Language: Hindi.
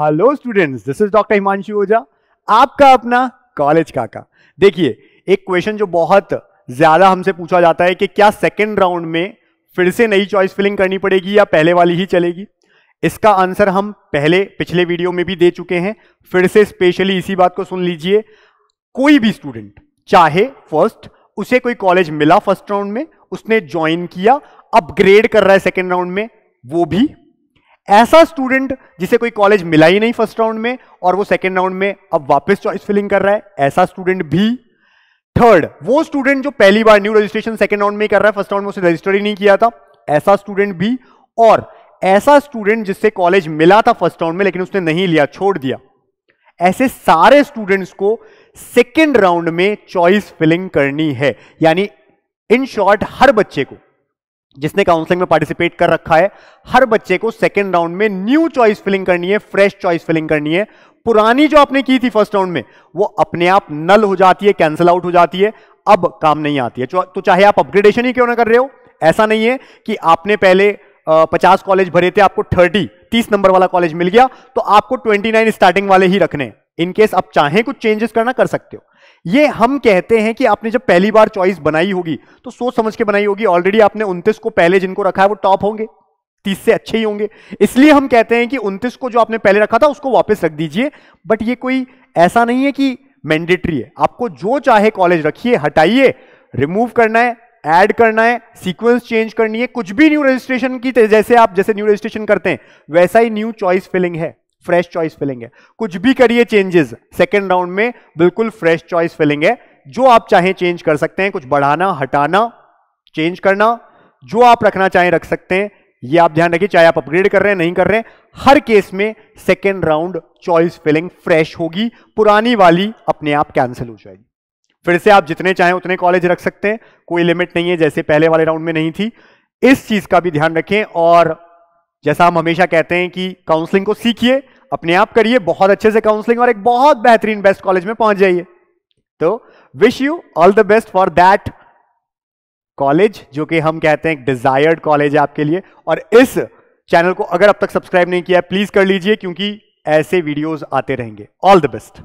hello students this is doctor Himanshu Ojha आपका अपना कॉलेज काका देखिए एक क्वेश्चन जो बहुत ज्यादा हमसे पूछा जाता है कि क्या सेकेंड राउंड में फिर से नई चॉइस फिलिंग करनी पड़ेगी या पहले वाली ही चलेगी इसका आंसर हम पहले पिछले वीडियो में भी दे चुके हैं फिर से स्पेशली इसी बात को सुन लीजिए कोई भी स्टूडेंट चाहे फर्स्ट उसे कोई कॉलेज मिला फर्स्ट राउंड में उसने ज्वाइन किया अपग्रेड कर रहा है सेकेंड राउंड में वो भी ऐसा स्टूडेंट जिसे कोई कॉलेज मिला ही नहीं फर्स्ट राउंड में और वो सेकेंड राउंड में अब वापस चॉइस फिलिंग कर रहा है ऐसा स्टूडेंट भी थर्ड वो स्टूडेंट जो पहली बार न्यू रजिस्ट्रेशन सेकेंड राउंड में कर रहा है फर्स्ट राउंड में उसे रजिस्टर ही नहीं किया था ऐसा स्टूडेंट भी और ऐसा स्टूडेंट जिससे कॉलेज मिला था फर्स्ट राउंड में लेकिन उसने नहीं लिया छोड़ दिया ऐसे सारे स्टूडेंट्स को सेकेंड राउंड में चॉइस फिलिंग करनी है यानी इन शॉर्ट हर बच्चे को जिसने काउंसलिंग में पार्टिसिपेट कर रखा है हर बच्चे को सेकेंड राउंड में न्यू चॉइस फिलिंग करनी है फ्रेश चॉइस फिलिंग करनी है पुरानी जो आपने की थी फर्स्ट राउंड में वो अपने आप नल हो जाती है कैंसिल आउट हो जाती है अब काम नहीं आती है तो चाहे आप अपग्रेडेशन ही क्यों ना कर रहे हो ऐसा नहीं है कि आपने पहले पचास कॉलेज भरे थे आपको थर्टी तीस नंबर वाला कॉलेज मिल गया तो आपको ट्वेंटी नाइन स्टार्टिंग वाले ही रखने इनकेस आप चाहें कुछ चेंजेस करना कर सकते हो ये हम कहते हैं कि आपने जब पहली बार चॉइस बनाई होगी तो सोच समझ के बनाई होगी ऑलरेडी आपने उन्तीस को पहले जिनको रखा है वो टॉप होंगे तीस से अच्छे ही होंगे इसलिए हम कहते हैं कि उनतीस को जो आपने पहले रखा था उसको वापस रख दीजिए बट ये कोई ऐसा नहीं है कि मैंडेटरी है आपको जो चाहे कॉलेज रखिए हटाइए रिमूव करना है एड करना है सीक्वेंस चेंज करनी है कुछ भी न्यू रजिस्ट्रेशन की जैसे आप जैसे न्यू रजिस्ट्रेशन करते हैं वैसा ही न्यू चॉइस फिलिंग है फ्रेश चॉइस फिलिंग है कुछ भी करिए चेंजेस सेकेंड राउंड में बिल्कुल फ्रेश चॉइस फिलिंग है जो आप चाहें चेंज कर सकते हैं कुछ बढ़ाना हटाना चेंज करना जो आप रखना चाहें रख सकते हैं ये आप ध्यान रखिए चाहे आप अपग्रेड कर रहे हैं नहीं कर रहे हैं हर केस में second round choice filling fresh होगी पुरानी वाली अपने आप कैंसिल हो जाएगी फिर से आप जितने चाहें उतने कॉलेज रख सकते हैं कोई लिमिट नहीं है जैसे पहले वाले राउंड में नहीं थी इस चीज का भी ध्यान रखें और जैसा हम हमेशा कहते हैं कि काउंसलिंग को सीखिए अपने आप करिए बहुत अच्छे से काउंसलिंग और एक बहुत बेहतरीन बेस्ट कॉलेज में पहुंच जाइए तो wish you all the best for that college जो कि हम कहते हैं डिजायर्ड कॉलेज है आपके लिए और इस चैनल को अगर अब तक सब्सक्राइब नहीं किया प्लीज कर लीजिए क्योंकि ऐसे वीडियोस आते रहेंगे ऑल द बेस्ट